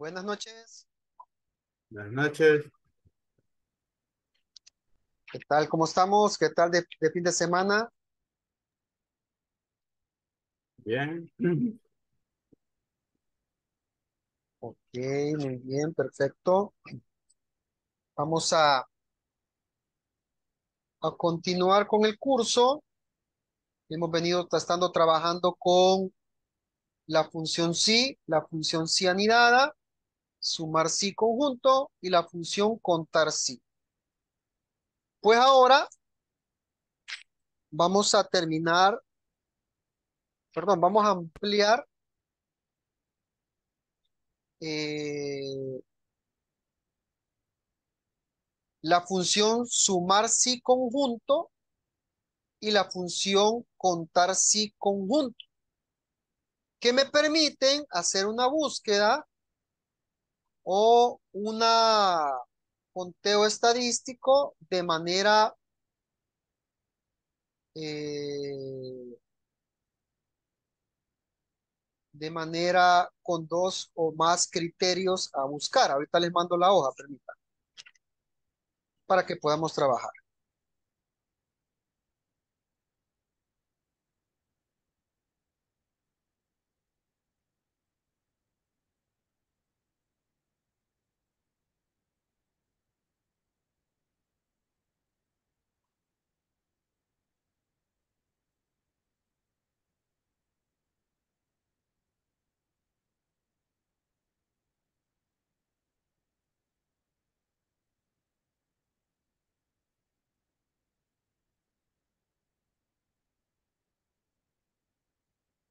Buenas noches. Buenas noches. ¿Qué tal? ¿Cómo estamos? ¿Qué tal de, fin de semana? Bien. Ok, muy bien, perfecto. Vamos a, a continuar con el curso. Hemos venido estando trabajando con la función sí, la función sí anidada sumar sí conjunto y la función contar sí. Pues ahora vamos a terminar, perdón, vamos a ampliar eh, la función sumar sí conjunto y la función contar sí conjunto, que me permiten hacer una búsqueda o un conteo estadístico de manera eh, de manera con dos o más criterios a buscar. Ahorita les mando la hoja, permítanme, para que podamos trabajar.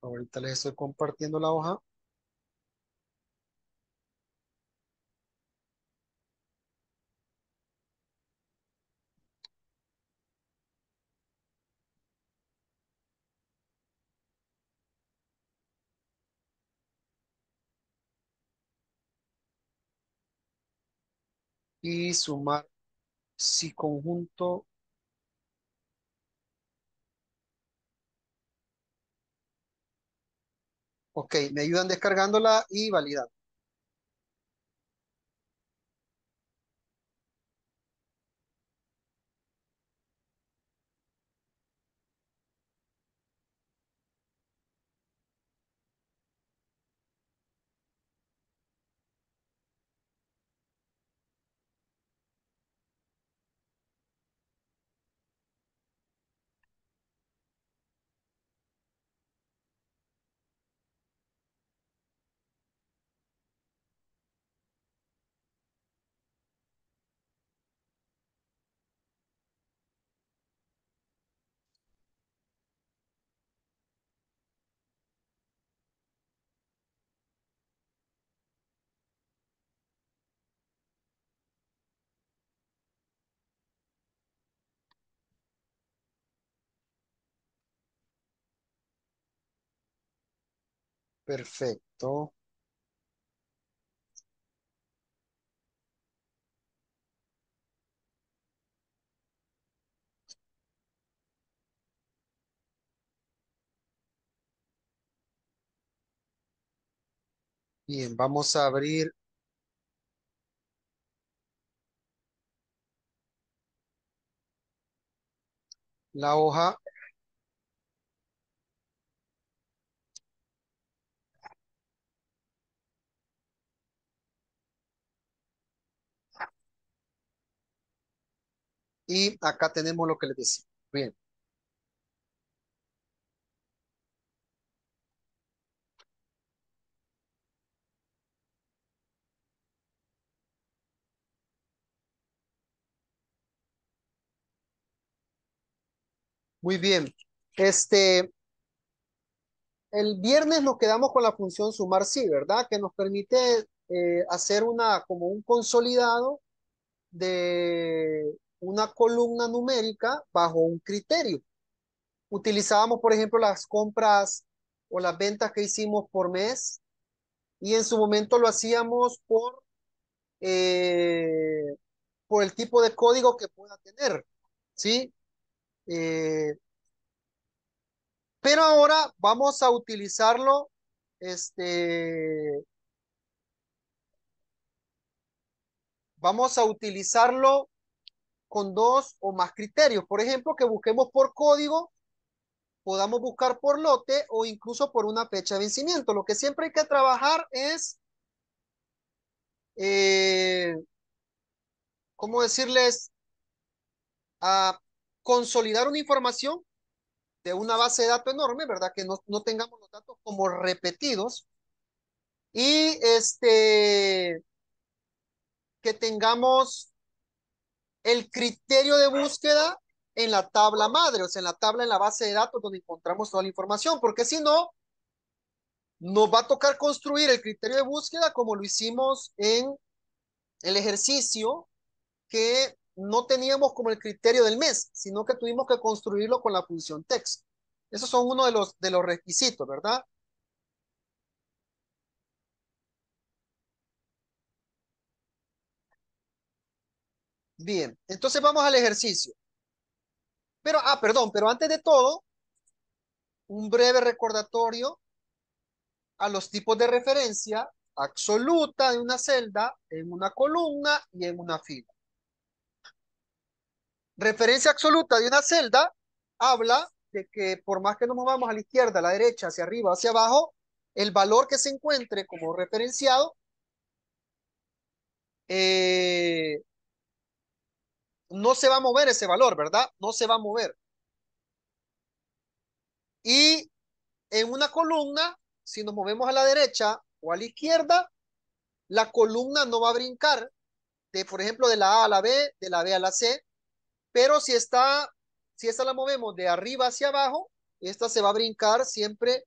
Ahorita les estoy compartiendo la hoja. Y sumar si conjunto Ok, me ayudan descargándola y validando. Perfecto. Bien, vamos a abrir la hoja Y acá tenemos lo que les decía. Bien. Muy bien. Este, el viernes nos quedamos con la función sumar sí, ¿verdad? Que nos permite eh, hacer una, como un consolidado de una columna numérica bajo un criterio. Utilizábamos, por ejemplo, las compras o las ventas que hicimos por mes y en su momento lo hacíamos por, eh, por el tipo de código que pueda tener, ¿sí? Eh, pero ahora vamos a utilizarlo este, vamos a utilizarlo con dos o más criterios. Por ejemplo, que busquemos por código, podamos buscar por lote o incluso por una fecha de vencimiento. Lo que siempre hay que trabajar es, eh, ¿cómo decirles? A consolidar una información de una base de datos enorme, ¿verdad? Que no, no tengamos los datos como repetidos. Y este, que tengamos el criterio de búsqueda en la tabla madre, o sea, en la tabla en la base de datos donde encontramos toda la información, porque si no, nos va a tocar construir el criterio de búsqueda como lo hicimos en el ejercicio que no teníamos como el criterio del mes, sino que tuvimos que construirlo con la función text. Esos son uno de los, de los requisitos, ¿verdad? Bien, entonces vamos al ejercicio. Pero, ah, perdón, pero antes de todo, un breve recordatorio a los tipos de referencia absoluta de una celda, en una columna y en una fila. Referencia absoluta de una celda habla de que por más que nos movamos a la izquierda, a la derecha, hacia arriba, hacia abajo, el valor que se encuentre como referenciado eh, no se va a mover ese valor, ¿verdad? No se va a mover. Y en una columna, si nos movemos a la derecha o a la izquierda, la columna no va a brincar, de, por ejemplo, de la A a la B, de la B a la C, pero si está, si esta la movemos de arriba hacia abajo, esta se va a brincar siempre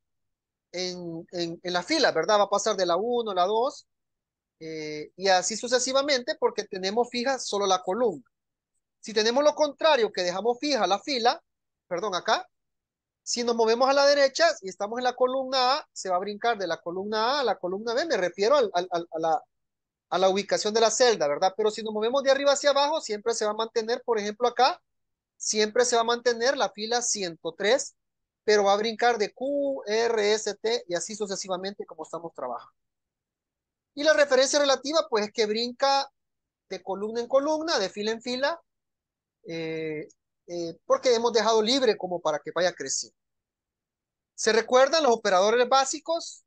en, la fila, ¿verdad? Va a pasar de la 1 a la 2 eh, y así sucesivamente porque tenemos fija solo la columna. Si tenemos lo contrario, que dejamos fija la fila, perdón, acá, si nos movemos a la derecha y estamos en la columna A, se va a brincar de la columna A a la columna B, me refiero a, la, a la ubicación de la celda, ¿verdad? Pero si nos movemos de arriba hacia abajo, siempre se va a mantener, por ejemplo, acá, siempre se va a mantener la fila 103, pero va a brincar de Q, R, S, T y así sucesivamente como estamos trabajando. Y la referencia relativa, pues, es que brinca de columna en columna, de fila en fila, eh, eh, porque hemos dejado libre como para que vaya creciendo. ¿Se recuerdan los operadores básicos?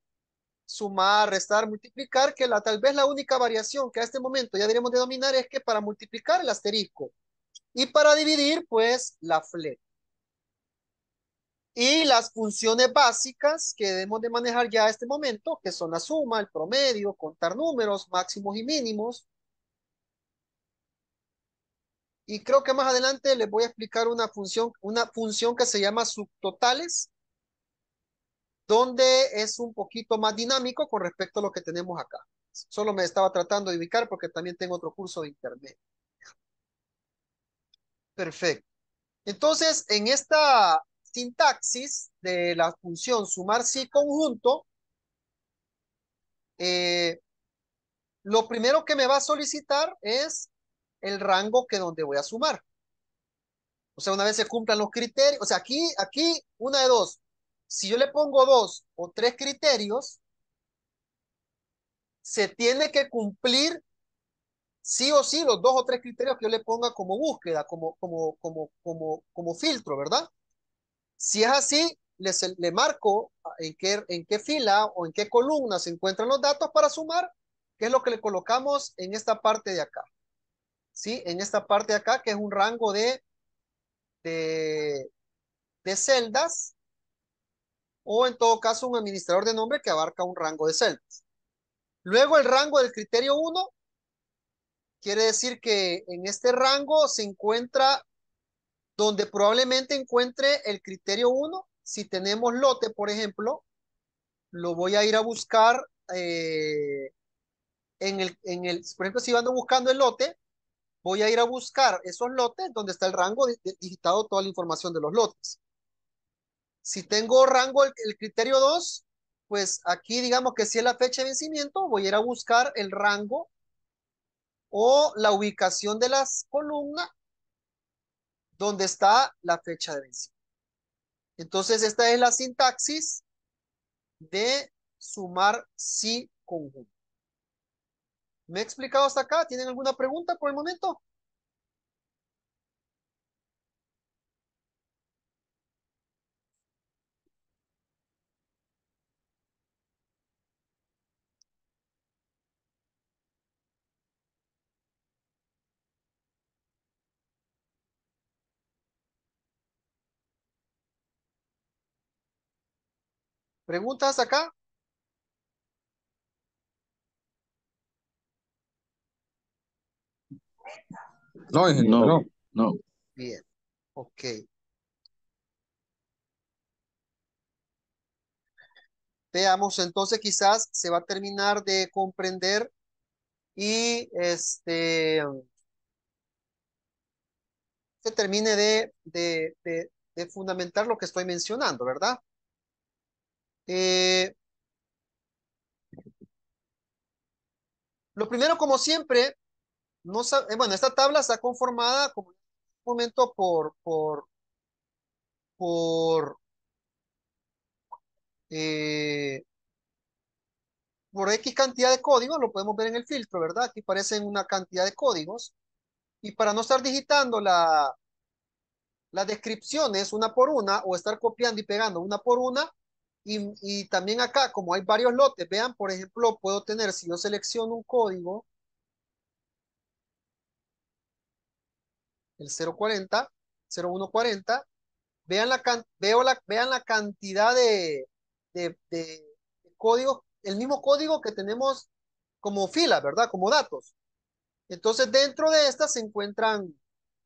Sumar, restar, multiplicar, que la, tal vez la única variación que a este momento ya diremos de dominar es que para multiplicar el asterisco y para dividir, pues, la flecha. Y las funciones básicas que debemos de manejar ya a este momento, que son la suma, el promedio, contar números, máximos y mínimos, y creo que más adelante les voy a explicar una función, una función que se llama subtotales, donde es un poquito más dinámico con respecto a lo que tenemos acá. Solo me estaba tratando de ubicar porque también tengo otro curso de internet. Perfecto. Entonces, en esta sintaxis de la función sumar sí conjunto, eh, lo primero que me va a solicitar es el rango que donde voy a sumar. O sea, una vez se cumplan los criterios, o sea, aquí, aquí, una de dos. Si yo le pongo dos o tres criterios, se tiene que cumplir sí o sí los dos o tres criterios que yo le ponga como búsqueda, como, como, como, como, filtro, ¿verdad? Si es así, le, le marco en qué, en qué fila o en qué columna se encuentran los datos para sumar, que es lo que le colocamos en esta parte de acá. ¿sí? En esta parte de acá, que es un rango de, de, celdas, o en todo caso un administrador de nombre que abarca un rango de celdas. Luego el rango del criterio 1 quiere decir que en este rango se encuentra donde probablemente encuentre el criterio 1. Si tenemos lote, por ejemplo, lo voy a ir a buscar eh, en, el, en el, por ejemplo, si van buscando el lote, voy a ir a buscar esos lotes donde está el rango digitado toda la información de los lotes. Si tengo rango el, criterio 2, pues aquí digamos que si es la fecha de vencimiento, voy a ir a buscar el rango o la ubicación de las columnas donde está la fecha de vencimiento. Entonces esta es la sintaxis de sumar sí conjunto. ¿Me he explicado hasta acá? ¿Tienen alguna pregunta por el momento? ¿Preguntas acá? No, no. no. no. Bien, ok. Veamos, entonces quizás se va a terminar de comprender y este se termine de, de, fundamentar lo que estoy mencionando, ¿verdad? Eh, lo primero, como siempre, eh, bueno, esta tabla está conformada como un momento por, por, por, eh, por X cantidad de códigos, lo podemos ver en el filtro, ¿verdad? Aquí aparecen una cantidad de códigos. Y para no estar digitando las descripciones una por una o estar copiando y pegando una por una, y también acá, como hay varios lotes, vean, por ejemplo, puedo tener, si yo selecciono un código, el 040, 0140, vean la, veo la, vean la cantidad de, de, códigos, el mismo código que tenemos como fila, ¿verdad? Como datos. Entonces, dentro de estas se encuentran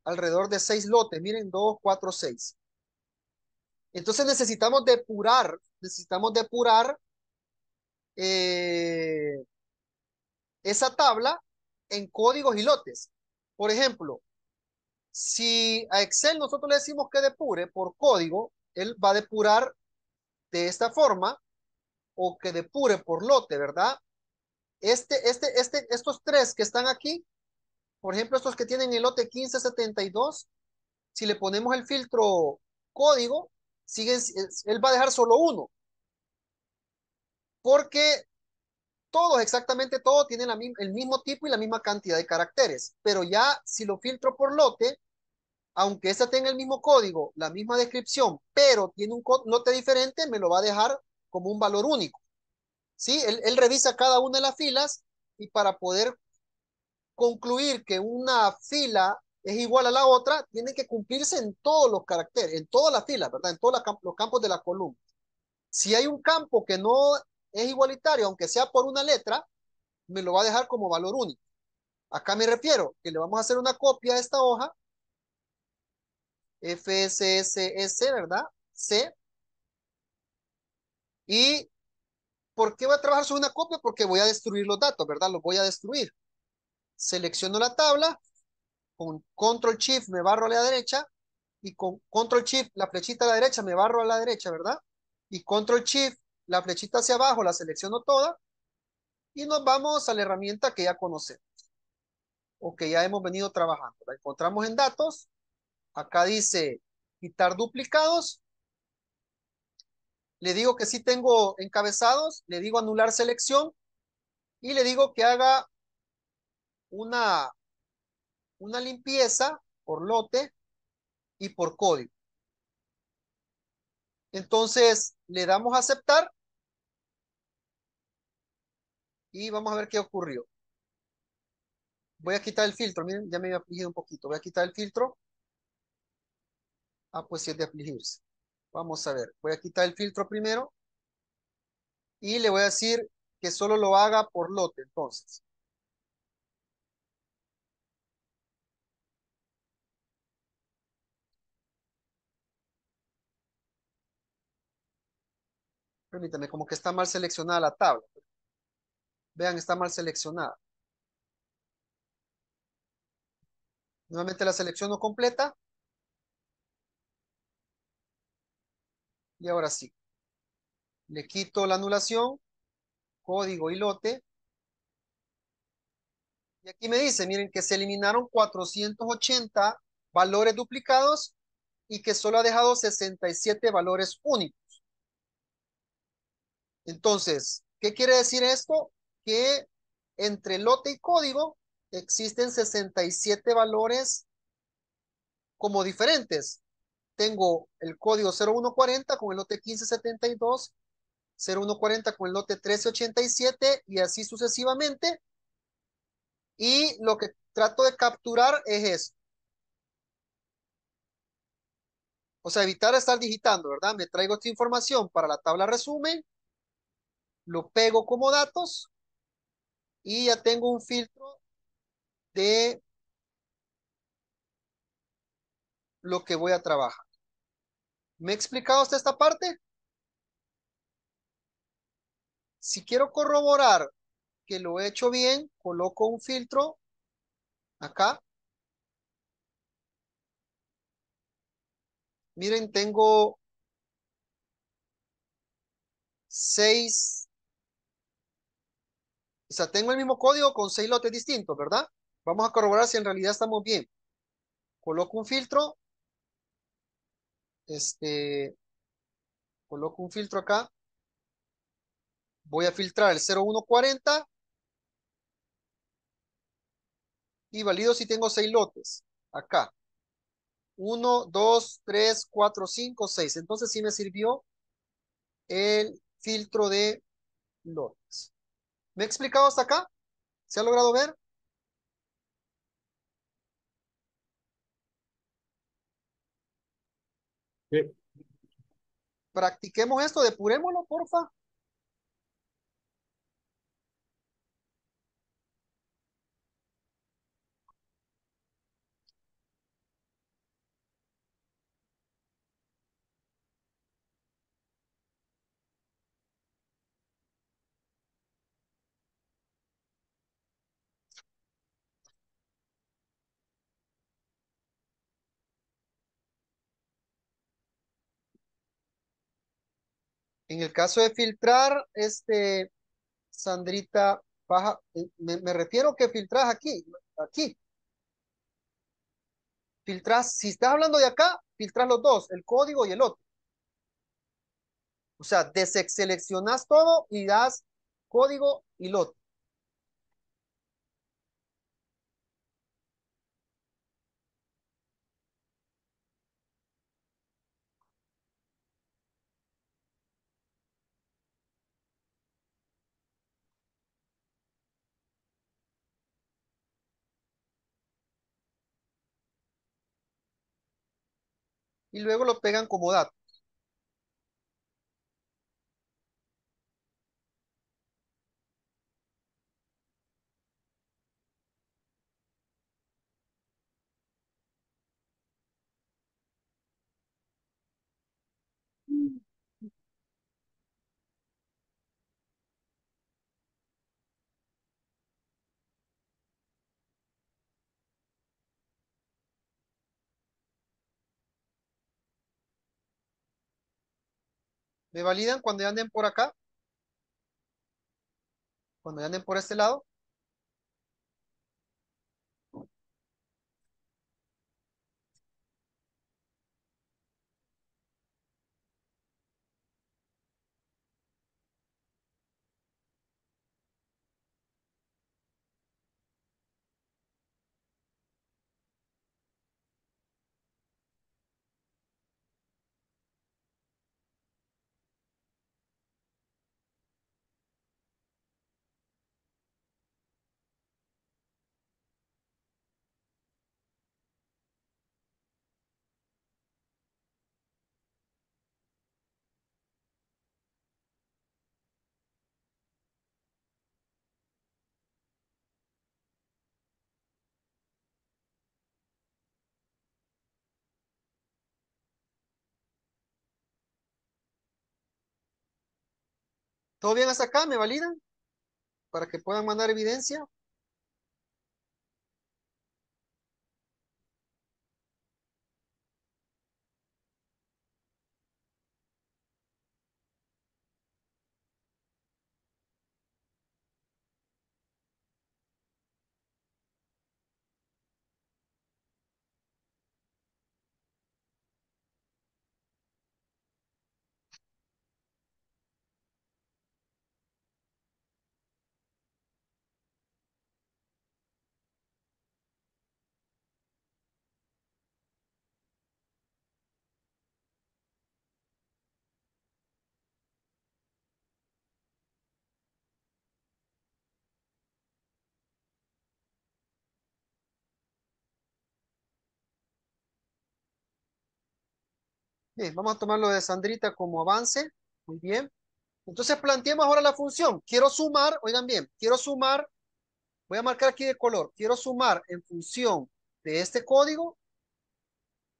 alrededor de seis lotes. Miren, dos, cuatro, seis. Entonces, necesitamos depurar, necesitamos depurar eh, esa tabla en códigos y lotes. Por ejemplo, si a Excel nosotros le decimos que depure por código, él va a depurar de esta forma o que depure por lote, ¿verdad? Este, este, este, estos tres que están aquí, por ejemplo, estos que tienen el lote 1572, si le ponemos el filtro código, siguen, él va a dejar solo uno. Porque todos, exactamente todos, tienen el mismo tipo y la misma cantidad de caracteres. Pero ya si lo filtro por lote, aunque esta tenga el mismo código, la misma descripción, pero tiene un lote diferente, me lo va a dejar como un valor único. ¿Sí? Él, él revisa cada una de las filas y para poder concluir que una fila es igual a la otra, tiene que cumplirse en todos los caracteres, en todas las filas, ¿verdad? En todos los campos de la columna. Si hay un campo que no es igualitario, aunque sea por una letra, me lo va a dejar como valor único. Acá me refiero que le vamos a hacer una copia a esta hoja. FSSS, ¿verdad? C. Y ¿por qué voy a trabajar sobre una copia? Porque voy a destruir los datos, ¿verdad? Los voy a destruir. Selecciono la tabla. Con Control Shift me barro a la derecha. Y con Control Shift, la flechita a la derecha, me barro a la derecha, ¿verdad? Y Control Shift la flechita hacia abajo la selecciono toda y nos vamos a la herramienta que ya conocemos o que ya hemos venido trabajando. La encontramos en datos. Acá dice quitar duplicados. Le digo que sí tengo encabezados. Le digo anular selección. Y le digo que haga una, una limpieza por lote y por código. Entonces le damos a aceptar y vamos a ver qué ocurrió. Voy a quitar el filtro, miren, ya me había afligido un poquito. Voy a quitar el filtro. Ah, pues sí es de afligirse. Vamos a ver, voy a quitar el filtro primero y le voy a decir que solo lo haga por lote, entonces. Permítame, como que está mal seleccionada la tabla. Vean, está mal seleccionada. Nuevamente la selecciono completa. Y ahora sí. Le quito la anulación, código y lote. Y aquí me dice, miren que se eliminaron 480 valores duplicados y que solo ha dejado 67 valores únicos. Entonces, ¿qué quiere decir esto? entre lote y código existen 67 valores como diferentes. Tengo el código 0140 con el lote 1572, 0140 con el lote 1387 y así sucesivamente. Y lo que trato de capturar es eso. O sea, evitar estar digitando, ¿verdad? Me traigo esta información para la tabla resumen, lo pego como datos y ya tengo un filtro de lo que voy a trabajar. ¿Me he explicado hasta esta parte? Si quiero corroborar que lo he hecho bien, coloco un filtro acá. Miren, tengo seis o sea, tengo el mismo código con seis lotes distintos, ¿verdad? Vamos a corroborar si en realidad estamos bien. Coloco un filtro. Este, coloco un filtro acá. Voy a filtrar el 0140. Y valido si tengo seis lotes. Acá. 1, 2, 3, 4, 5, 6. Entonces sí me sirvió el filtro de lotes. ¿Me he explicado hasta acá? ¿Se ha logrado ver? Sí. Practiquemos esto, depurémoslo, porfa. En el caso de filtrar, este, Sandrita, baja, eh, me, refiero que filtras aquí, aquí. Filtras, si estás hablando de acá, filtras los dos, el código y el otro. O sea, deseleccionas todo y das código y lot. y luego lo pegan como dato. ¿Me validan cuando ya anden por acá? Cuando ya anden por este lado. ¿Todo bien hasta acá? ¿Me validan? Para que puedan mandar evidencia. vamos a tomar lo de Sandrita como avance. Muy bien. Entonces planteemos ahora la función. Quiero sumar, oigan bien, quiero sumar, voy a marcar aquí de color, quiero sumar en función de este código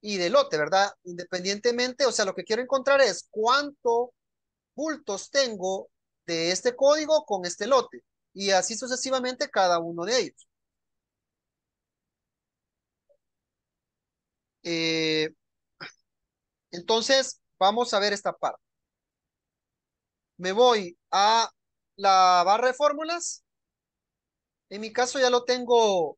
y de lote, ¿verdad? Independientemente, o sea, lo que quiero encontrar es ¿Cuántos bultos tengo de este código con este lote. Y así sucesivamente cada uno de ellos. Eh, entonces, vamos a ver esta parte. Me voy a la barra de fórmulas. En mi caso ya lo tengo.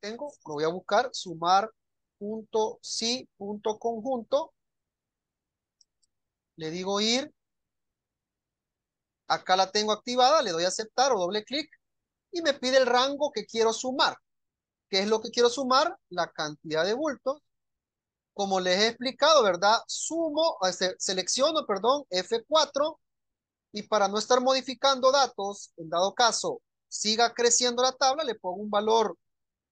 Tengo, lo voy a buscar, sumar punto sí punto conjunto. Le digo ir. Acá la tengo activada, le doy a aceptar o doble clic y me pide el rango que quiero sumar. ¿Qué es lo que quiero sumar? La cantidad de bultos como les he explicado, ¿verdad? Sumo, eh, selecciono, perdón, F4 y para no estar modificando datos, en dado caso, siga creciendo la tabla, le pongo un valor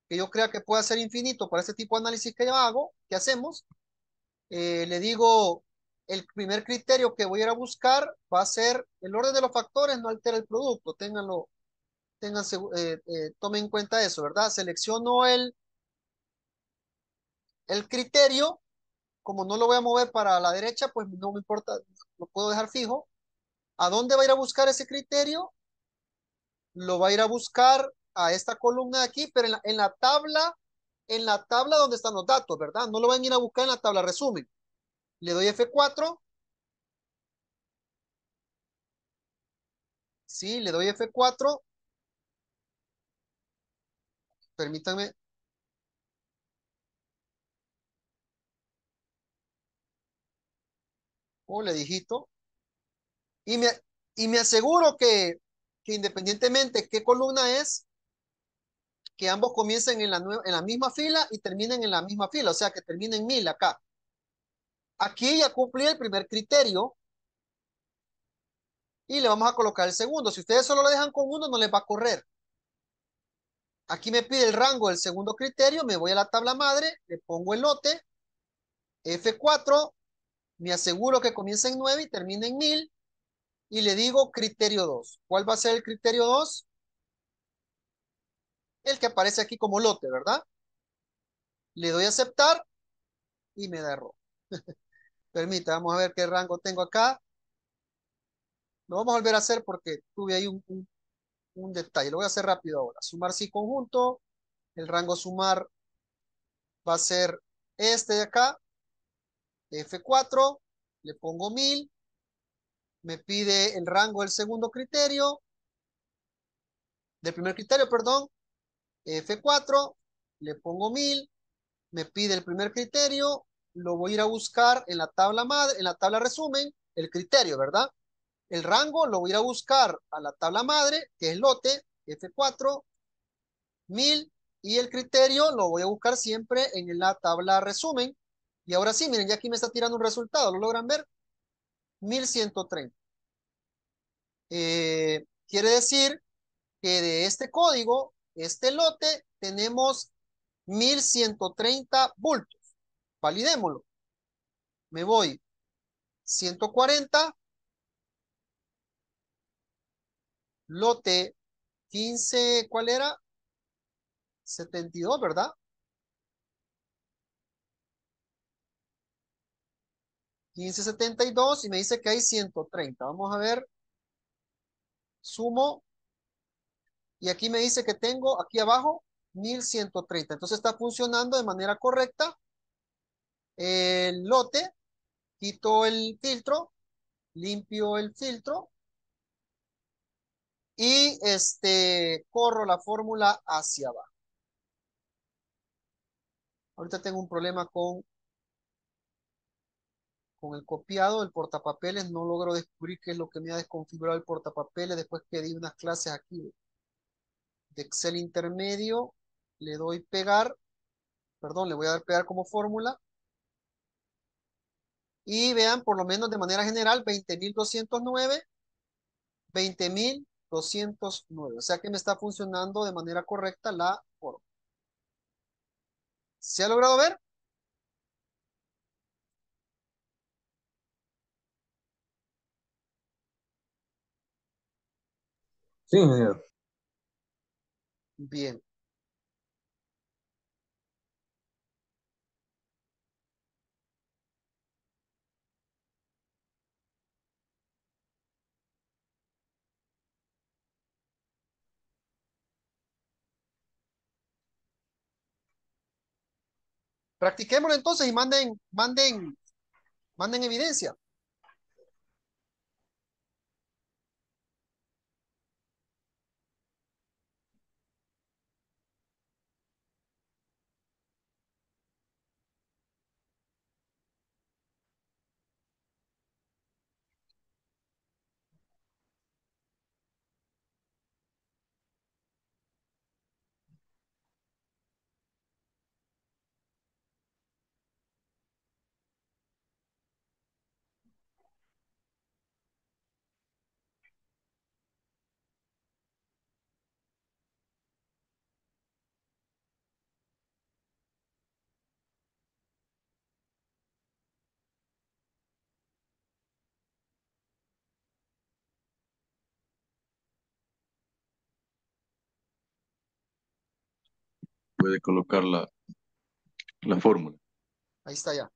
que yo crea que pueda ser infinito para este tipo de análisis que yo hago, que hacemos. Eh, le digo, el primer criterio que voy a ir a buscar va a ser el orden de los factores, no altera el producto, ténganlo, ténganse, eh, tomen en cuenta eso, ¿verdad? Selecciono el el criterio, como no lo voy a mover para la derecha, pues no me importa, lo puedo dejar fijo. ¿A dónde va a ir a buscar ese criterio? Lo va a ir a buscar a esta columna de aquí, pero en la, tabla, en la tabla donde están los datos, ¿verdad? No lo van a ir a buscar en la tabla resumen. Le doy F4. Sí, le doy F4. Permítanme. le hijito, y me, y me aseguro que, que independientemente qué columna es, que ambos comiencen en la, en la misma fila y terminen en la misma fila, o sea que terminen mil acá. Aquí ya cumplí el primer criterio y le vamos a colocar el segundo. Si ustedes solo lo dejan con uno, no les va a correr. Aquí me pide el rango del segundo criterio, me voy a la tabla madre, le pongo el lote, F4, me aseguro que comienza en 9 y termina en 1000 y le digo criterio 2. ¿Cuál va a ser el criterio 2? El que aparece aquí como lote, ¿verdad? Le doy a aceptar y me da error. Permita, vamos a ver qué rango tengo acá. Lo vamos a volver a hacer porque tuve ahí un, un, un detalle. Lo voy a hacer rápido ahora. Sumar sí conjunto. El rango sumar va a ser este de acá F4, le pongo 1000, me pide el rango del segundo criterio, del primer criterio, perdón, F4, le pongo 1000, me pide el primer criterio, lo voy a ir a buscar en la tabla madre, en la tabla resumen, el criterio, ¿verdad? El rango lo voy a ir a buscar a la tabla madre, que es lote, F4, 1000, y el criterio lo voy a buscar siempre en la tabla resumen, y ahora sí, miren, ya aquí me está tirando un resultado, ¿lo logran ver? 1130. Eh, quiere decir que de este código, este lote, tenemos 1130 bultos. Validémoslo. Me voy 140. Lote 15, ¿cuál era? 72, ¿verdad? 1572 y me dice que hay 130. Vamos a ver. Sumo. Y aquí me dice que tengo aquí abajo 1130. Entonces está funcionando de manera correcta el lote. Quito el filtro. Limpio el filtro. Y este, corro la fórmula hacia abajo. Ahorita tengo un problema con con el copiado del portapapeles no logro descubrir qué es lo que me ha desconfigurado el portapapeles después que di unas clases aquí de Excel intermedio, le doy pegar, perdón, le voy a dar pegar como fórmula, y vean, por lo menos de manera general, 20.209, 20.209, o sea que me está funcionando de manera correcta la fórmula. ¿Se ha logrado ver? Sí, Bien. Practiquémoslo entonces y manden, manden, manden evidencia. puede colocar la, fórmula. Ahí está ya.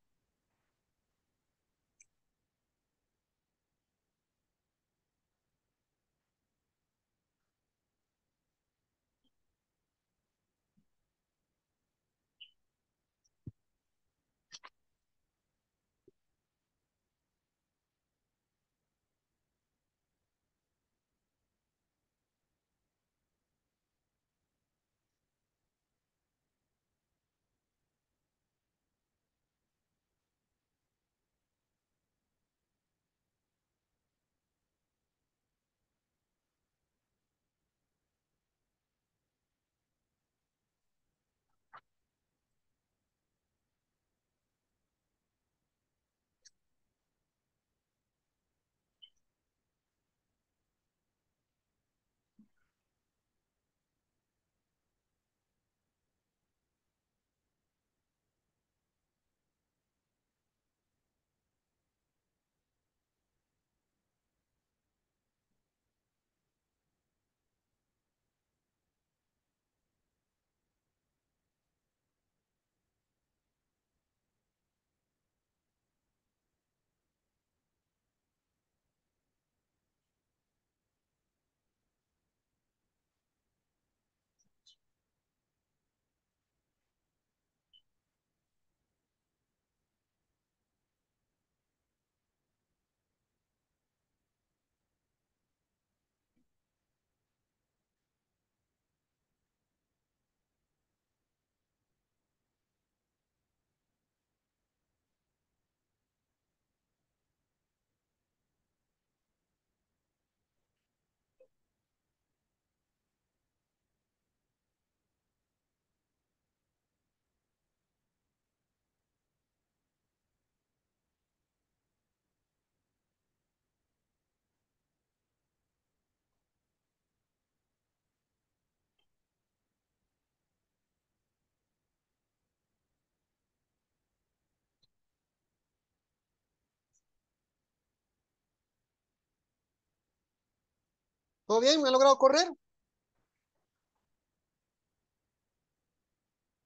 ¿Todo bien? ¿Me ha logrado correr?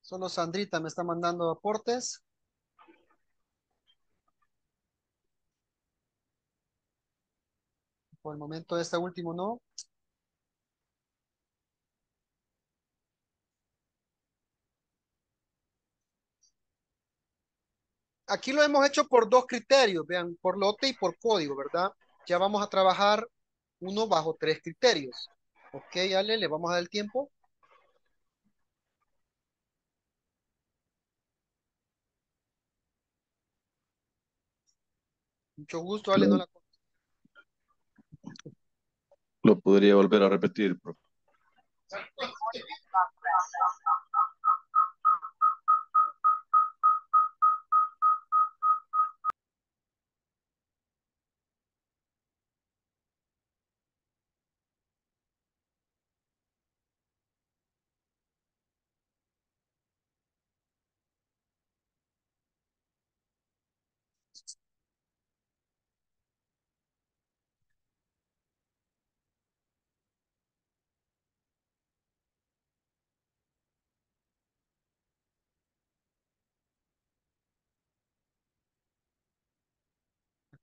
Solo Sandrita me está mandando aportes. Por el momento este último no. Aquí lo hemos hecho por dos criterios, vean, por lote y por código, ¿verdad? Ya vamos a trabajar uno bajo tres criterios. Ok, Ale, le vamos a dar el tiempo. Mucho gusto, Ale, Lo podría volver a repetir, profe.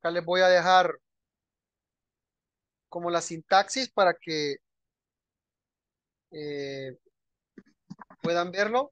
Acá les voy a dejar como la sintaxis para que eh, puedan verlo.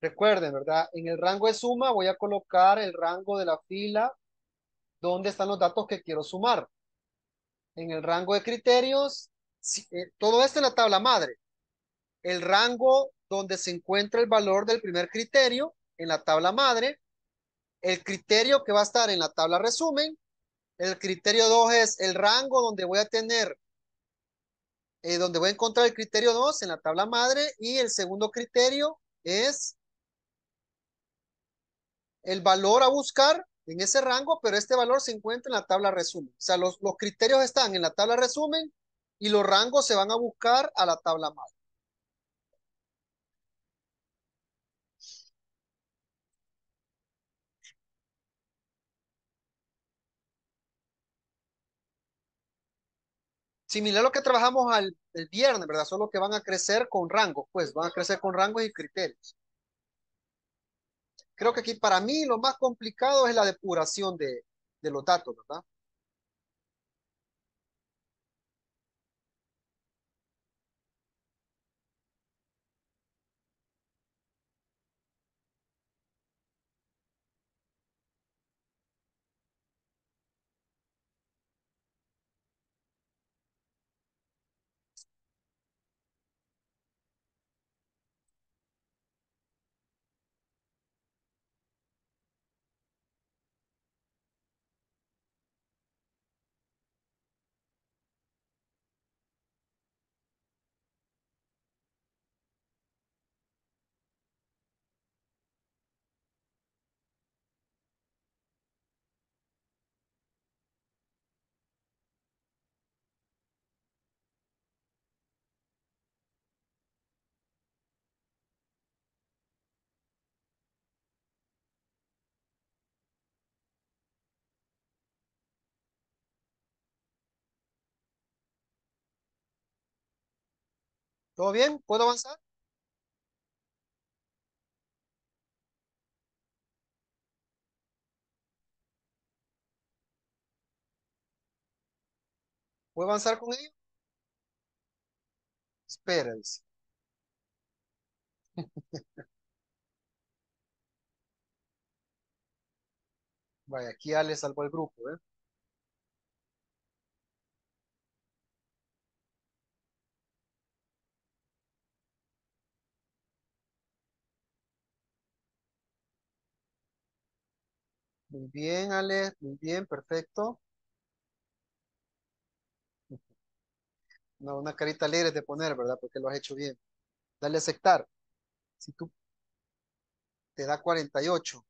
Recuerden, ¿verdad? En el rango de suma voy a colocar el rango de la fila donde están los datos que quiero sumar. En el rango de criterios, eh, todo esto en la tabla madre. El rango donde se encuentra el valor del primer criterio en la tabla madre. El criterio que va a estar en la tabla resumen. El criterio 2 es el rango donde voy a tener eh, donde voy a encontrar el criterio 2 en la tabla madre y el segundo criterio es el valor a buscar en ese rango, pero este valor se encuentra en la tabla resumen. O sea, los, criterios están en la tabla resumen y los rangos se van a buscar a la tabla más. Similar a lo que trabajamos al, el viernes, ¿verdad? Solo que van a crecer con rangos, pues van a crecer con rangos y criterios creo que aquí para mí lo más complicado es la depuración de, los datos, ¿verdad? ¿Todo bien? ¿Puedo avanzar? ¿Puedo avanzar con ello? Espera, dice. Vaya, aquí ya le salvó el grupo, ¿eh? Muy bien, Ale, muy bien, perfecto. No, una carita alegre de poner, ¿verdad? Porque lo has hecho bien. Dale a aceptar. Si tú te da 48.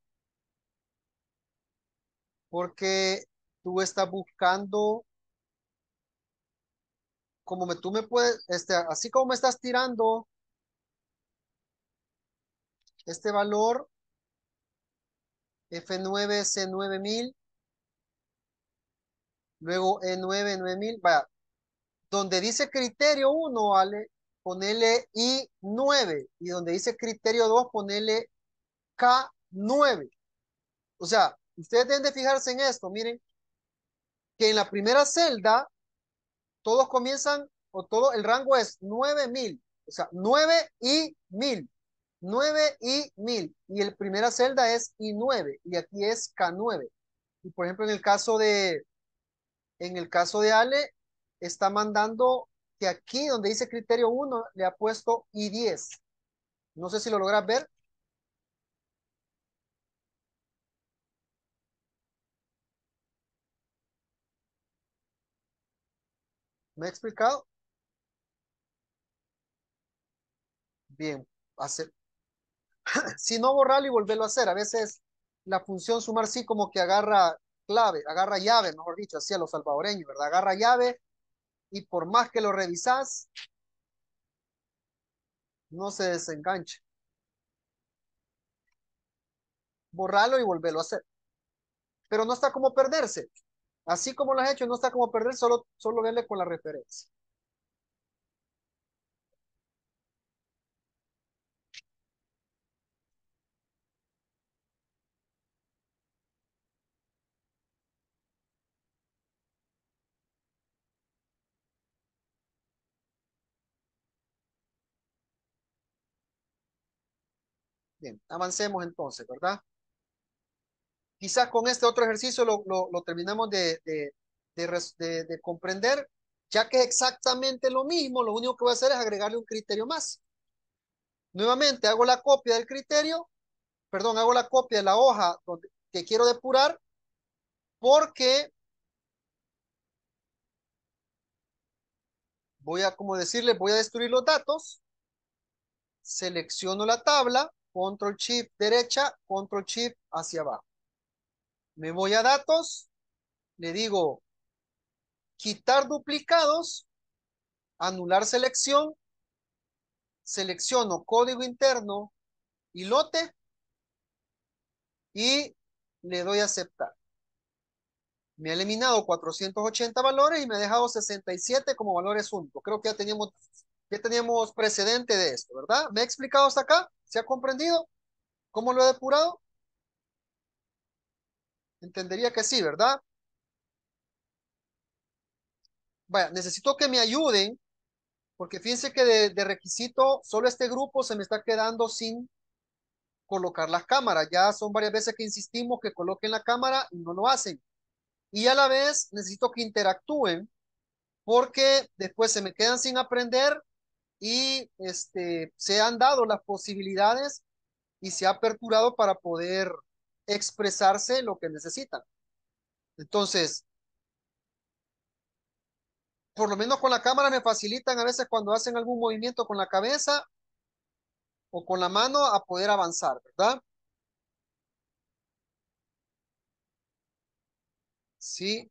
Porque tú estás buscando, como me, tú me puedes, este, así como me estás tirando este valor, F9C9000, luego E99000, vaya, donde dice criterio 1, vale, ponele I9 y donde dice criterio 2, ponele K9. O sea, ustedes deben de fijarse en esto, miren, que en la primera celda todos comienzan o todo el rango es 9000, o sea, 9 y 1000. 9 y 1000. Y la primera celda es I9 y aquí es K9. Y por ejemplo, en el caso de, en el caso de Ale, está mandando que aquí donde dice criterio 1 le ha puesto I10. No sé si lo logras ver. ¿Me he explicado? Bien, hacer, si no borrarlo y volverlo a hacer. A veces la función sumar sí como que agarra clave, agarra llave, mejor dicho, así a los salvadoreños, ¿verdad? Agarra llave y por más que lo revisas, no se desengancha. Borrarlo y volverlo a hacer. Pero no está como perderse. Así como lo has hecho, no está como perder, solo, solo verle con la referencia. avancemos entonces, ¿verdad? Quizás con este otro ejercicio lo, terminamos de, comprender, ya que es exactamente lo mismo, lo único que voy a hacer es agregarle un criterio más. Nuevamente, hago la copia del criterio, perdón, hago la copia de la hoja que quiero depurar, porque voy a, como decirle voy a destruir los datos, selecciono la tabla, control shift derecha, control shift hacia abajo. Me voy a datos, le digo quitar duplicados, anular selección, selecciono código interno y lote y le doy a aceptar. Me ha eliminado 480 valores y me ha dejado 67 como valores únicos. Creo que ya tenemos ya teníamos precedente de esto, verdad? ¿Me he explicado hasta acá? ¿Se ha comprendido? ¿Cómo lo he depurado? Entendería que sí, ¿verdad? Vaya, necesito que me ayuden, porque fíjense que de, de requisito, solo este grupo se me está quedando sin colocar las cámaras. Ya son varias veces que insistimos que coloquen la cámara y no lo hacen. Y a la vez necesito que interactúen porque después se me quedan sin aprender y este, se han dado las posibilidades y se ha aperturado para poder expresarse lo que necesitan. Entonces, por lo menos con la cámara me facilitan a veces cuando hacen algún movimiento con la cabeza o con la mano a poder avanzar, ¿verdad? Sí.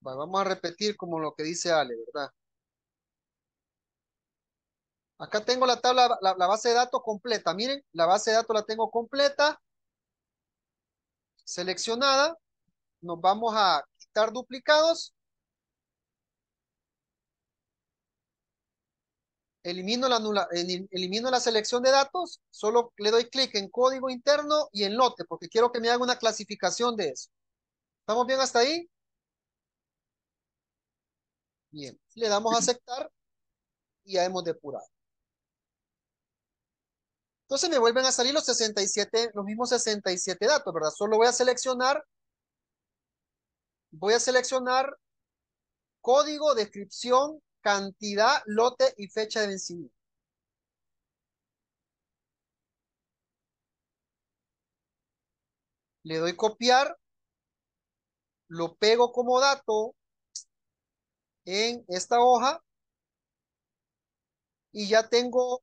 Vamos a repetir como lo que dice Ale, ¿verdad? Acá tengo la tabla, la, base de datos completa. Miren, la base de datos la tengo completa, seleccionada. Nos vamos a quitar duplicados. Elimino la, eh, elimino la, selección de datos, solo le doy clic en código interno y en lote, porque quiero que me haga una clasificación de eso. ¿Estamos bien hasta ahí? Bien, le damos a aceptar y ya hemos depurado. Entonces me vuelven a salir los 67, los mismos 67 datos, ¿verdad? Solo voy a seleccionar, voy a seleccionar código, descripción, cantidad, lote y fecha de vencimiento. Le doy copiar, lo pego como dato en esta hoja y ya tengo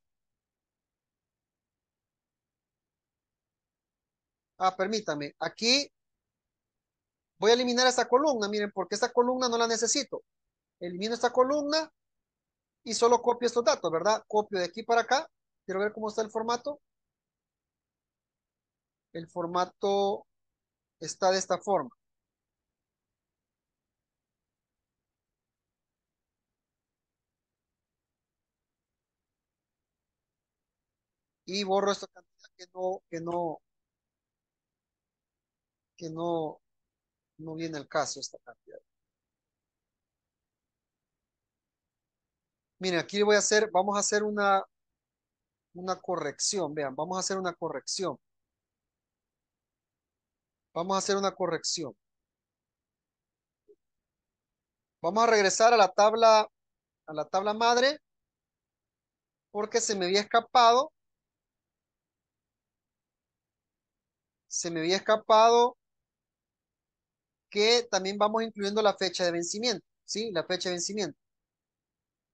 Ah, permítame. Aquí voy a eliminar esta columna. Miren, porque esta columna no la necesito. Elimino esta columna y solo copio estos datos, ¿verdad? Copio de aquí para acá. Quiero ver cómo está el formato. El formato está de esta forma. Y borro esta cantidad que no, que no, que no, no viene al caso esta cantidad. Miren, aquí voy a hacer, vamos a hacer una, una corrección, vean, vamos a hacer una corrección. Vamos a hacer una corrección. Vamos a regresar a la tabla, a la tabla madre, porque se me había escapado. Se me había escapado que también vamos incluyendo la fecha de vencimiento, ¿sí? La fecha de vencimiento.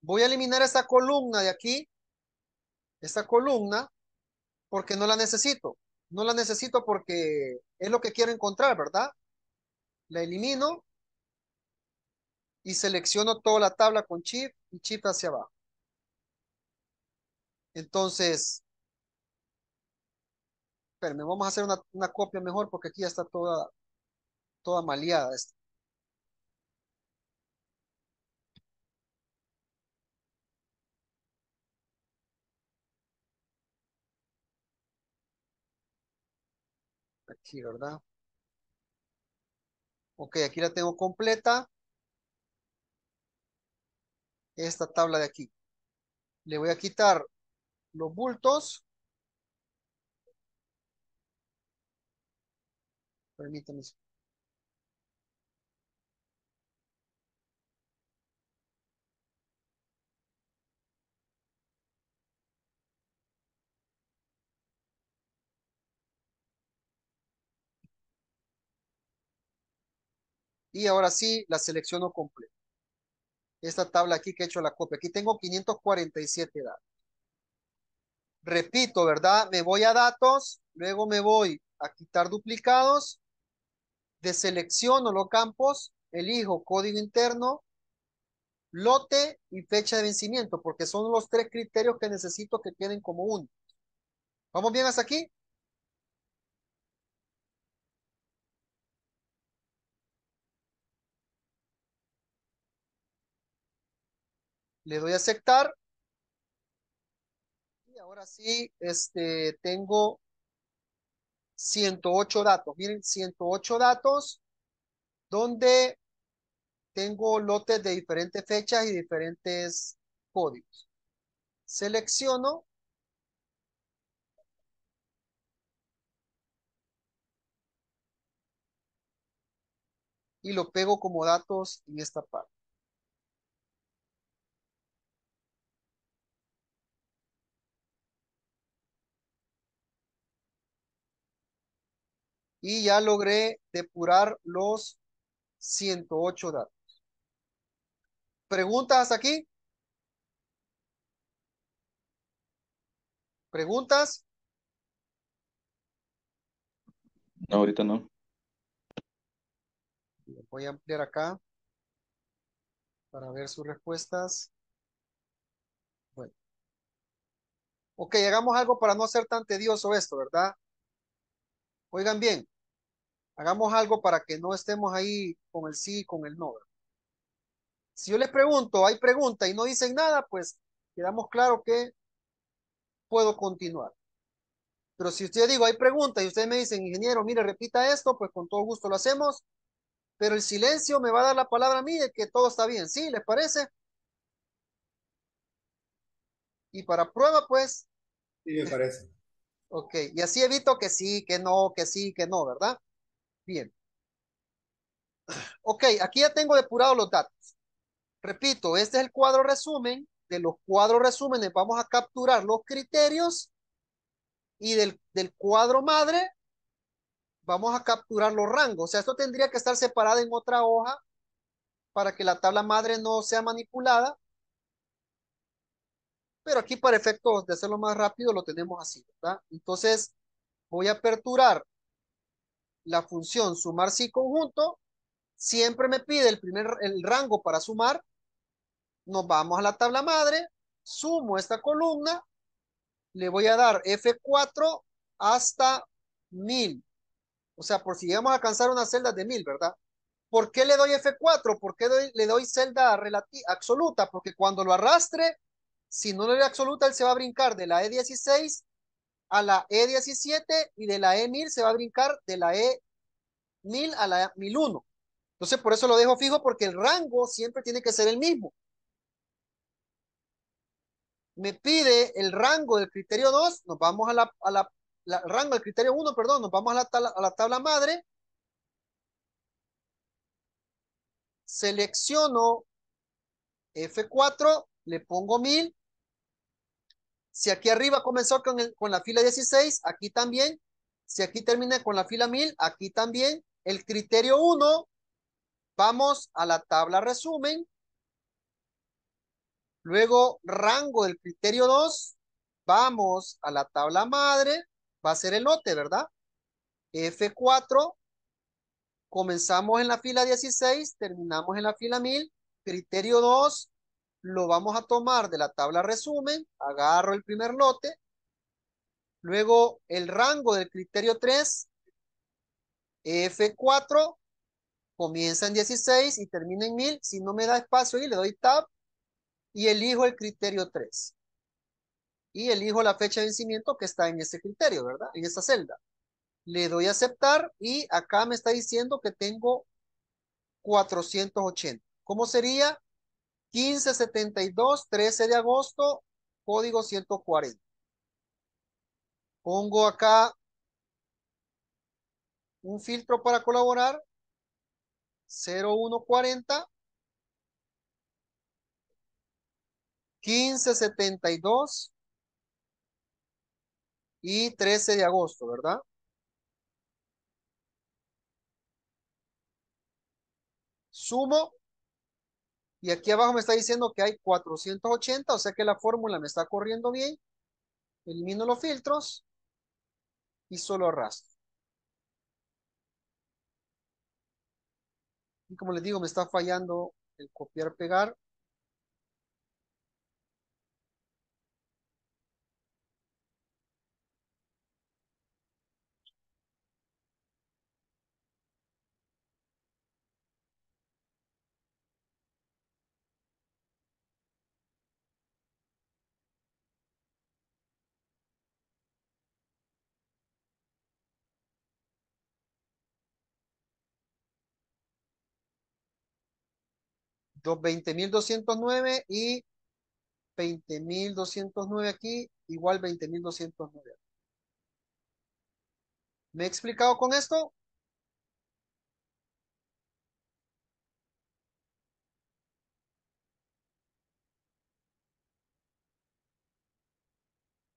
Voy a eliminar esta columna de aquí, esta columna, porque no la necesito. No la necesito porque es lo que quiero encontrar, ¿verdad? La elimino y selecciono toda la tabla con chip. y chip hacia abajo. Entonces, espérame, vamos a hacer una, una copia mejor porque aquí ya está toda toda maleada. Aquí, ¿verdad? Ok, aquí la tengo completa. Esta tabla de aquí. Le voy a quitar los bultos. Permítame. Y ahora sí, la selecciono completa. Esta tabla aquí que he hecho la copia. Aquí tengo 547 datos. Repito, ¿verdad? Me voy a datos, luego me voy a quitar duplicados, deselecciono los campos, elijo código interno, lote y fecha de vencimiento, porque son los tres criterios que necesito que tienen como uno. ¿Vamos bien hasta aquí? Le doy a aceptar. Y ahora sí, este, tengo 108 datos. Miren, 108 datos donde tengo lotes de diferentes fechas y diferentes códigos. Selecciono. Y lo pego como datos en esta parte. y ya logré depurar los 108 datos. ¿Preguntas aquí? ¿Preguntas? No, ahorita no. Voy a ampliar acá para ver sus respuestas. Bueno. Ok, hagamos algo para no ser tan tedioso esto, ¿verdad? Oigan bien, hagamos algo para que no estemos ahí con el sí y con el no. Si yo les pregunto, hay pregunta y no dicen nada, pues quedamos claro que puedo continuar. Pero si usted digo, hay pregunta y ustedes me dicen, ingeniero, mire, repita esto, pues con todo gusto lo hacemos. Pero el silencio me va a dar la palabra a mí de que todo está bien. ¿Sí? ¿Les parece? Y para prueba, pues. Sí, me parece. Ok, y así evito que sí, que no, que sí, que no, ¿verdad? Bien. Ok, aquí ya tengo depurados los datos. Repito, este es el cuadro resumen. De los cuadros resúmenes vamos a capturar los criterios y del, del cuadro madre vamos a capturar los rangos. O sea, esto tendría que estar separado en otra hoja para que la tabla madre no sea manipulada pero aquí para efectos de hacerlo más rápido lo tenemos así, ¿verdad? Entonces voy a aperturar la función sumar sí conjunto, siempre me pide el primer el rango para sumar, nos vamos a la tabla madre, sumo esta columna, le voy a dar F4 hasta 1000. O sea, por si llegamos a alcanzar una celda de 1000, ¿verdad? ¿Por qué le doy F4? ¿Por qué doy, le doy celda absoluta? Porque cuando lo arrastre, si no lo veo absoluta, él se va a brincar de la E16 a la E17 y de la E1000 se va a brincar de la E1000 a la E1001. Entonces, por eso lo dejo fijo porque el rango siempre tiene que ser el mismo. Me pide el rango del criterio 2, nos vamos a la, rango del criterio 1, perdón, nos vamos a la tabla madre. Selecciono F4, le pongo 1000 si aquí arriba comenzó con, la fila 16, aquí también. Si aquí termina con la fila 1000, aquí también. El criterio 1, vamos a la tabla resumen. Luego, rango del criterio 2, vamos a la tabla madre. Va a ser el lote, ¿verdad? F4, comenzamos en la fila 16, terminamos en la fila 1000. Criterio 2, lo vamos a tomar de la tabla resumen, agarro el primer lote, luego el rango del criterio 3, F4, comienza en 16 y termina en 1000, si no me da espacio ahí le doy tab y elijo el criterio 3. Y elijo la fecha de vencimiento que está en ese criterio, ¿verdad? En esta celda. Le doy a aceptar y acá me está diciendo que tengo 480. ¿Cómo sería 1572, 13 de agosto, código 140. Pongo acá un filtro para colaborar, 0140, 1572 y 13 de agosto, ¿verdad? Sumo y aquí abajo me está diciendo que hay 480, o sea que la fórmula me está corriendo bien. Elimino los filtros y solo arrastro. Y como les digo, me está fallando el copiar, pegar doscientos 20.209 y 20.209 aquí, igual 20.209. ¿Me he explicado con esto?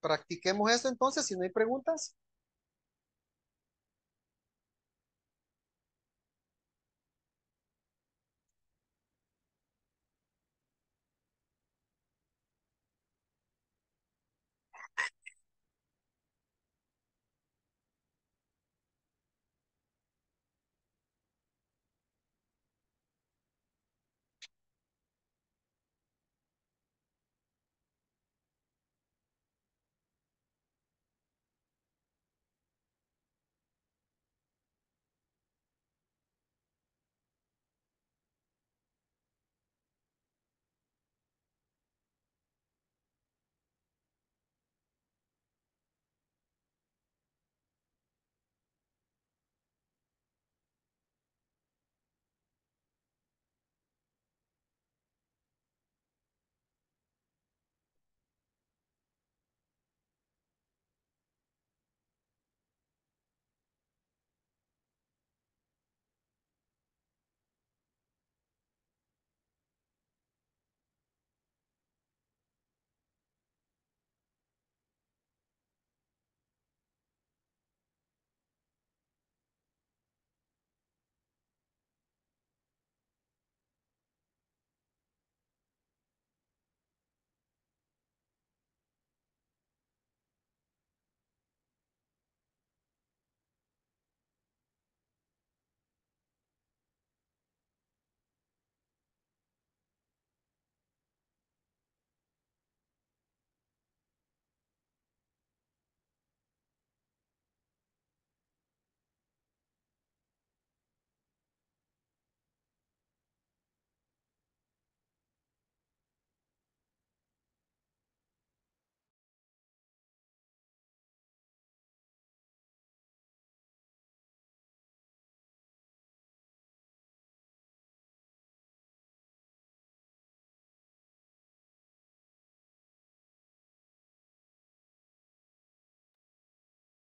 Practiquemos esto entonces, si no hay preguntas.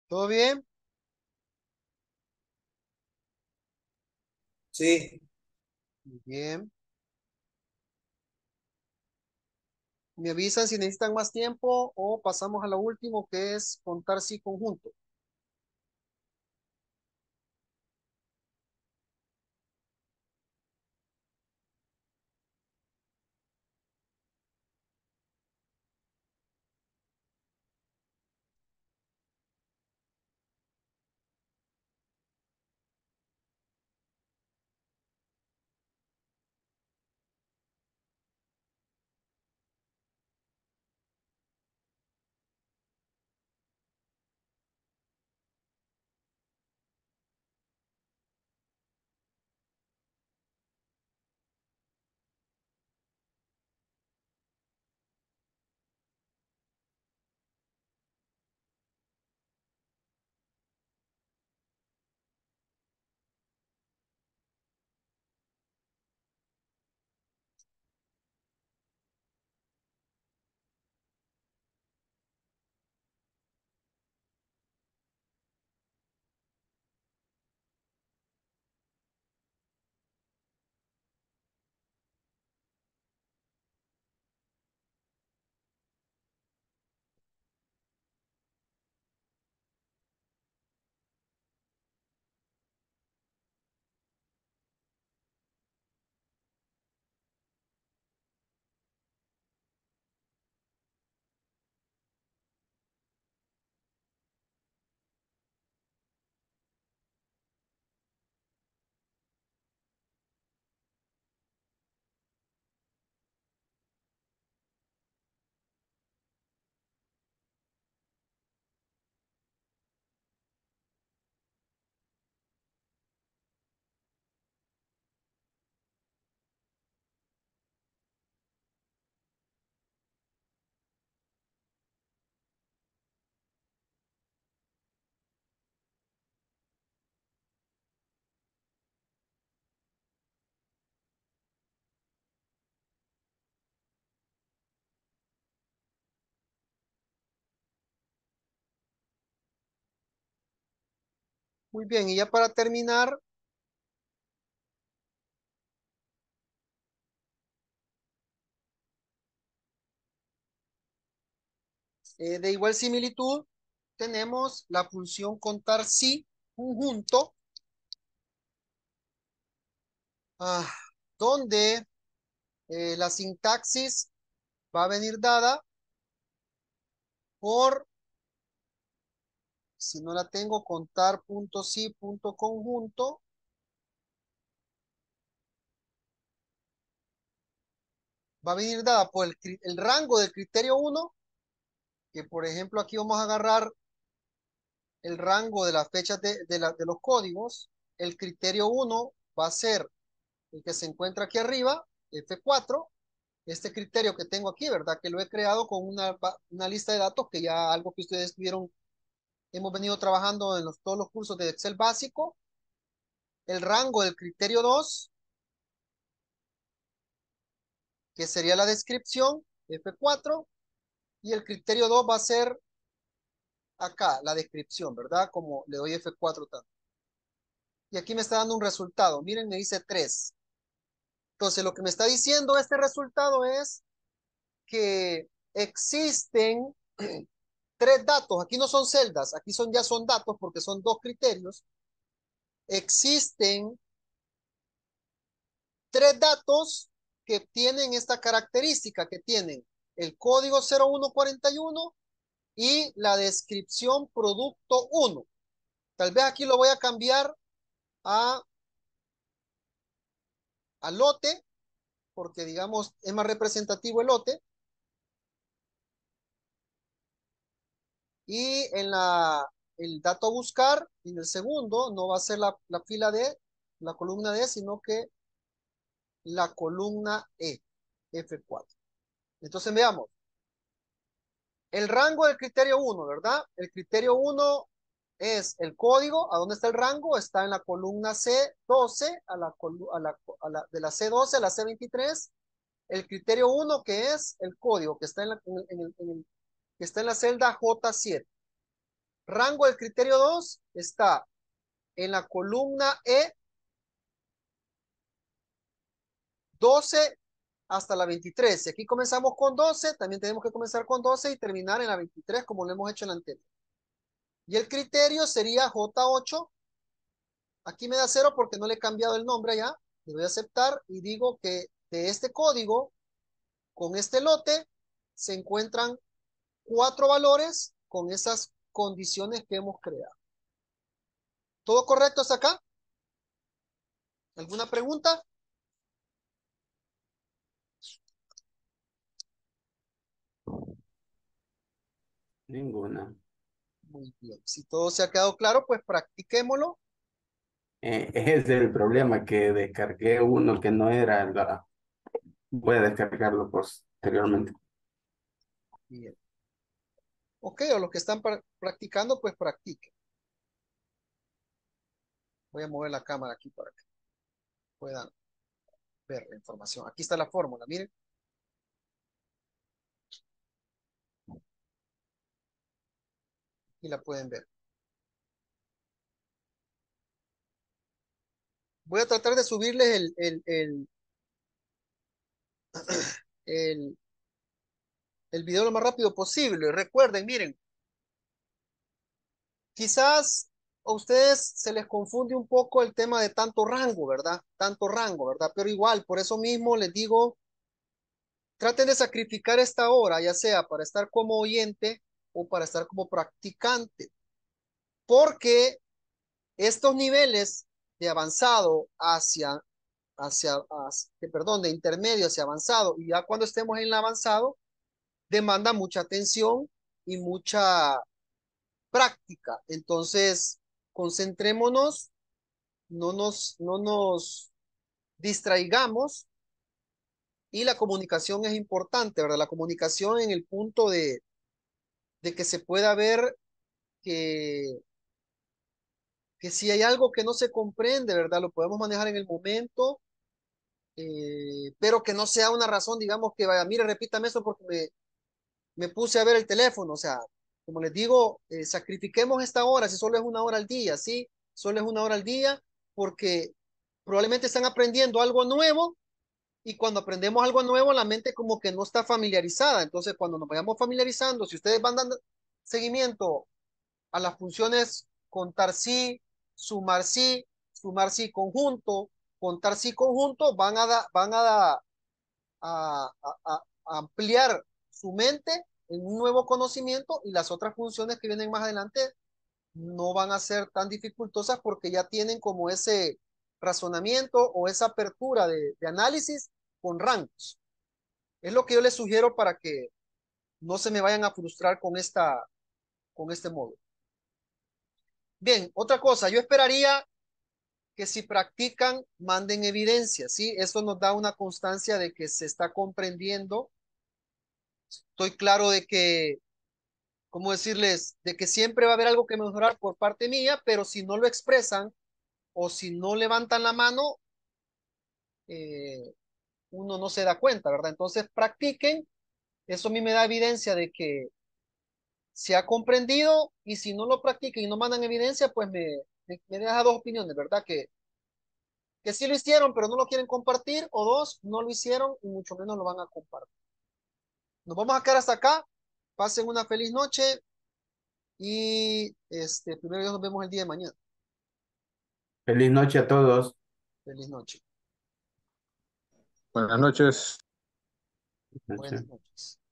¿Todo bien? Sí. Bien. Me avisan si necesitan más tiempo o pasamos a lo último que es contar sí conjunto. Muy bien, y ya para terminar, eh, de igual similitud, tenemos la función contar si conjunto, ah, donde eh, la sintaxis va a venir dada por si no la tengo, contar punto punto conjunto. Va a venir dada por el, rango del criterio 1, que por ejemplo aquí vamos a agarrar el rango de las fechas de, los códigos. El criterio 1 va a ser el que se encuentra aquí arriba, F4, este criterio que tengo aquí, ¿verdad? Que lo he creado con una, una, lista de datos que ya algo que ustedes tuvieron hemos venido trabajando en los, todos los cursos de Excel básico, el rango del criterio 2, que sería la descripción, F4, y el criterio 2 va a ser acá, la descripción, ¿verdad? Como le doy F4 tanto. Y aquí me está dando un resultado, miren, me dice 3. Entonces, lo que me está diciendo este resultado es que existen tres datos, aquí no son celdas, aquí son, ya son datos porque son dos criterios, existen tres datos que tienen esta característica, que tienen el código 0141 y la descripción producto 1. Tal vez aquí lo voy a cambiar a, a lote, porque digamos es más representativo el lote. Y en la, el dato a buscar, en el segundo, no va a ser la, fila D, la columna D, sino que la columna E, F4. Entonces veamos. El rango del criterio 1, ¿verdad? El criterio 1 es el código. ¿A dónde está el rango? Está en la columna C12, a la, de la C12 a la C23. El criterio 1 que es el código, que está en, el, que está en la celda J7. Rango del criterio 2 está en la columna E 12 hasta la 23. Si aquí comenzamos con 12, también tenemos que comenzar con 12 y terminar en la 23 como lo hemos hecho en la anterior. Y el criterio sería J8. Aquí me da 0 porque no le he cambiado el nombre allá. Le voy a aceptar y digo que de este código, con este lote, se encuentran cuatro valores con esas condiciones que hemos creado. ¿Todo correcto hasta acá? ¿Alguna pregunta? Ninguna. Muy bien. Si todo se ha quedado claro, pues practiquémoslo. Eh, es el problema que descargué uno que no era la... Voy a descargarlo posteriormente. Bien. Ok, o los que están practicando, pues practiquen. Voy a mover la cámara aquí para que puedan ver la información. Aquí está la fórmula, miren. Y la pueden ver. Voy a tratar de subirles el, el, el, el el video lo más rápido posible. Recuerden, miren, quizás a ustedes se les confunde un poco el tema de tanto rango, ¿verdad? Tanto rango, ¿verdad? Pero igual, por eso mismo les digo, traten de sacrificar esta hora, ya sea para estar como oyente o para estar como practicante. Porque estos niveles de avanzado hacia, hacia, hacia perdón, de intermedio hacia avanzado, y ya cuando estemos en el avanzado, demanda mucha atención y mucha práctica. Entonces, concentrémonos, no nos, no nos distraigamos y la comunicación es importante, ¿verdad? La comunicación en el punto de, de que se pueda ver que, que si hay algo que no se comprende, ¿verdad? Lo podemos manejar en el momento, eh, pero que no sea una razón, digamos, que vaya, mire, repítame eso porque me, me puse a ver el teléfono, o sea, como les digo, eh, sacrifiquemos esta hora, si solo es una hora al día, ¿sí? Solo es una hora al día, porque probablemente están aprendiendo algo nuevo y cuando aprendemos algo nuevo, la mente como que no está familiarizada. Entonces, cuando nos vayamos familiarizando, si ustedes van dando seguimiento a las funciones contar sí, sumar sí, sumar sí conjunto, contar sí conjunto, van a, van a ampliar su mente un nuevo conocimiento y las otras funciones que vienen más adelante no van a ser tan dificultosas porque ya tienen como ese razonamiento o esa apertura de, análisis con rangos. Es lo que yo les sugiero para que no se me vayan a frustrar con, esta, con este modo. Bien, otra cosa, yo esperaría que si practican, manden evidencia, ¿sí? Eso nos da una constancia de que se está comprendiendo estoy claro de que, ¿cómo decirles? De que siempre va a haber algo que mejorar por parte mía, pero si no lo expresan o si no levantan la mano, eh, uno no se da cuenta, ¿verdad? Entonces practiquen, eso a mí me da evidencia de que se ha comprendido y si no lo practiquen y no mandan evidencia, pues me, me, me deja dos opiniones, ¿verdad? Que que sí lo hicieron, pero no lo quieren compartir, o dos, no lo hicieron y mucho menos lo van a compartir nos vamos a quedar hasta acá. Pasen una feliz noche y este, primero nos vemos el día de mañana. Feliz noche a todos. Feliz noche. Buenas noches. Buenas noches.